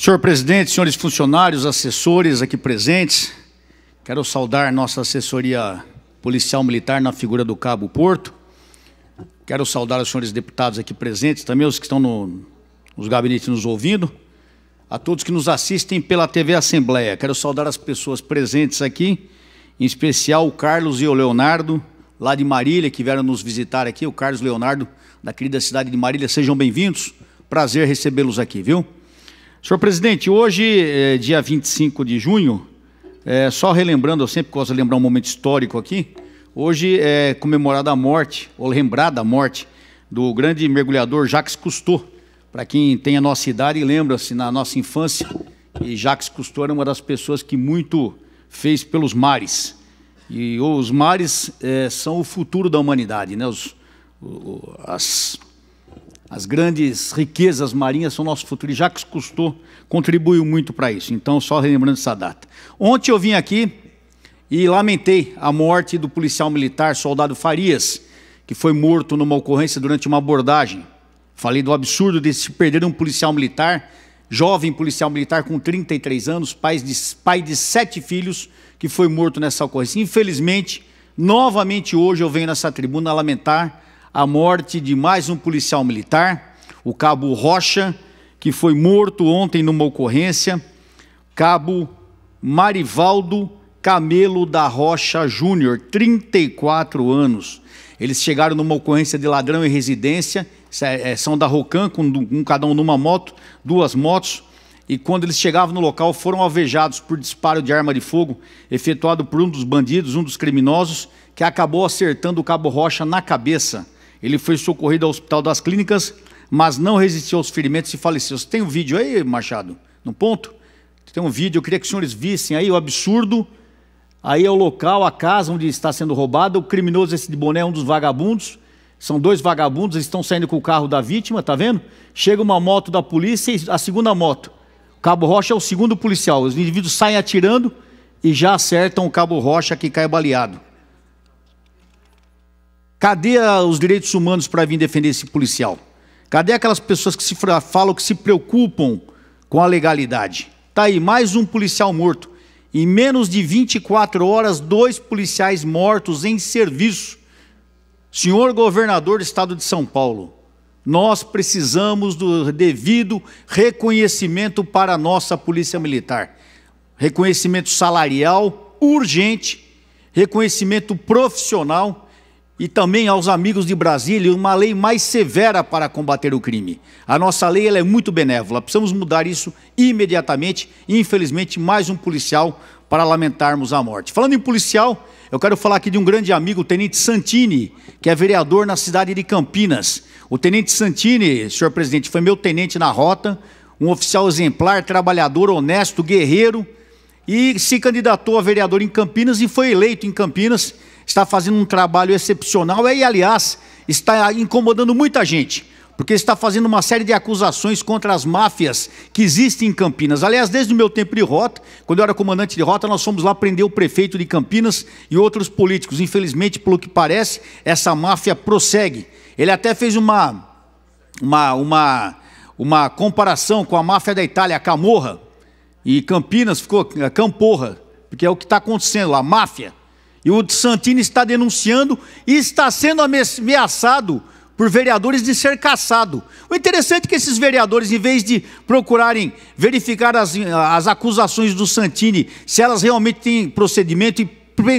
Senhor presidente, senhores funcionários, assessores aqui presentes, quero saudar nossa assessoria policial militar na figura do Cabo Porto. Quero saudar os senhores deputados aqui presentes, também os que estão no, nos gabinetes nos ouvindo, a todos que nos assistem pela TV Assembleia. Quero saudar as pessoas presentes aqui, em especial o Carlos e o Leonardo, lá de Marília, que vieram nos visitar aqui, o Carlos e o Leonardo, da querida cidade de Marília. Sejam bem-vindos, prazer recebê-los aqui, viu? Senhor presidente, hoje, é, dia 25 de junho, é, só relembrando, eu sempre gosto de lembrar um momento histórico aqui. Hoje é comemorada a morte, ou lembrada a morte, do grande mergulhador Jacques Cousteau. Para quem tem a nossa idade, lembra-se, na nossa infância, e Jacques Cousteau era uma das pessoas que muito fez pelos mares. E os mares é, são o futuro da humanidade, né? Os, as as grandes riquezas marinhas são nosso futuro. E Jacques Cousteau contribuiu muito para isso. Então, só relembrando essa data. Ontem eu vim aqui e lamentei a morte do policial militar, soldado Farias, que foi morto numa ocorrência durante uma abordagem. Falei do absurdo de se perder um policial militar, jovem policial militar com 33 anos, pai de, pai de sete filhos, que foi morto nessa ocorrência. Infelizmente, novamente hoje eu venho nessa tribuna lamentar a morte de mais um policial militar, o cabo Rocha, que foi morto ontem numa ocorrência, cabo Marivaldo Camelo da Rocha Júnior, 34 anos. Eles chegaram numa ocorrência de ladrão em residência, é, é, são da Rocan, com, um, cada um numa moto, duas motos, e quando eles chegavam no local foram alvejados por disparo de arma de fogo efetuado por um dos bandidos, um dos criminosos, que acabou acertando o Cabo Rocha na cabeça. Ele foi socorrido ao Hospital das Clínicas, mas não resistiu aos ferimentos e faleceu. Você tem um vídeo aí, Machado? No ponto? Tem um vídeo, eu queria que os senhores vissem aí o absurdo. Aí é o local, a casa onde está sendo roubada. O criminoso, esse de boné, é um dos vagabundos. São dois vagabundos, eles estão saindo com o carro da vítima, tá vendo? Chega uma moto da polícia e a segunda moto. O Cabo Rocha é o segundo policial. Os indivíduos saem atirando e já acertam o Cabo Rocha que cai baleado. Cadê os direitos humanos para vir defender esse policial? Cadê aquelas pessoas que se falam que se preocupam com a legalidade? Está aí mais um policial morto. Em menos de 24 horas, dois policiais mortos em serviço. Senhor governador do estado de São Paulo, nós precisamos do devido reconhecimento para a nossa Polícia Militar. Reconhecimento salarial urgente, reconhecimento profissional e também aos amigos de Brasília uma lei mais severa para combater o crime. A nossa lei é muito benévola, precisamos mudar isso imediatamente. Infelizmente, mais um policial para lamentarmos a morte. Falando em policial, eu quero falar aqui de um grande amigo, o Tenente Santini, que é vereador na cidade de Campinas. O Tenente Santini, senhor presidente, foi meu tenente na rota, um oficial exemplar, trabalhador, honesto, guerreiro, e se candidatou a vereador em Campinas e foi eleito em Campinas está fazendo um trabalho excepcional é, e, aliás, está incomodando muita gente, porque está fazendo uma série de acusações contra as máfias que existem em Campinas. Aliás, desde o meu tempo de rota, quando eu era comandante de rota, nós fomos lá prender o prefeito de Campinas e outros políticos. Infelizmente, pelo que parece, essa máfia prossegue. Ele até fez uma, uma, uma, uma comparação com a máfia da Itália, a Camorra, e Campinas ficou a Camporra, porque é o que está acontecendo lá, máfia. E o Santini está denunciando e está sendo ameaçado por vereadores de ser caçado. O interessante é que esses vereadores, em vez de procurarem verificar as, as acusações do Santini, se elas realmente têm procedimento e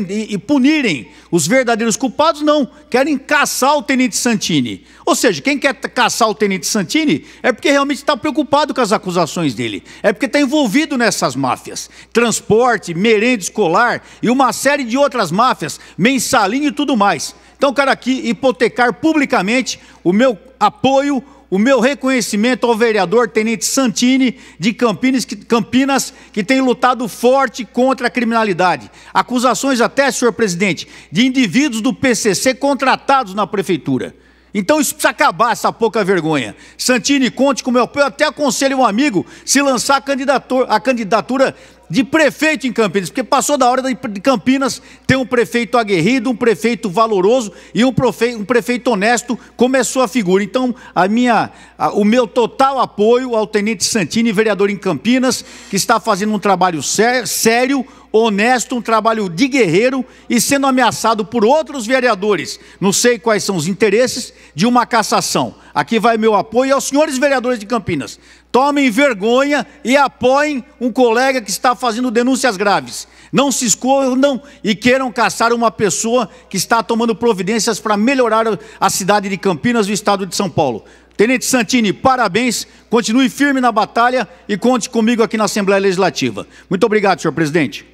e punirem os verdadeiros culpados, não. Querem caçar o Tenente Santini. Ou seja, quem quer caçar o Tenente Santini é porque realmente está preocupado com as acusações dele. É porque está envolvido nessas máfias. Transporte, merenda escolar e uma série de outras máfias, mensalinho e tudo mais. Então, cara, aqui hipotecar publicamente o meu apoio o meu reconhecimento ao vereador Tenente Santini de Campinas que, Campinas, que tem lutado forte contra a criminalidade. Acusações até, senhor presidente, de indivíduos do PCC contratados na prefeitura. Então isso precisa acabar, essa pouca vergonha. Santini, conte com o meu apoio. Até aconselho um amigo se lançar a candidatura, a candidatura de prefeito em Campinas, porque passou da hora de Campinas ter um prefeito aguerrido, um prefeito valoroso e um prefeito, um prefeito honesto, como é sua figura. Então, a minha, a, o meu total apoio ao Tenente Santini, vereador em Campinas, que está fazendo um trabalho sério, honesto, um trabalho de guerreiro e sendo ameaçado por outros vereadores, não sei quais são os interesses, de uma cassação. Aqui vai meu apoio aos senhores vereadores de Campinas. Tomem vergonha e apoiem um colega que está fazendo denúncias graves. Não se escondam e queiram caçar uma pessoa que está tomando providências para melhorar a cidade de Campinas e o estado de São Paulo. Tenente Santini, parabéns, continue firme na batalha e conte comigo aqui na Assembleia Legislativa. Muito obrigado, senhor presidente.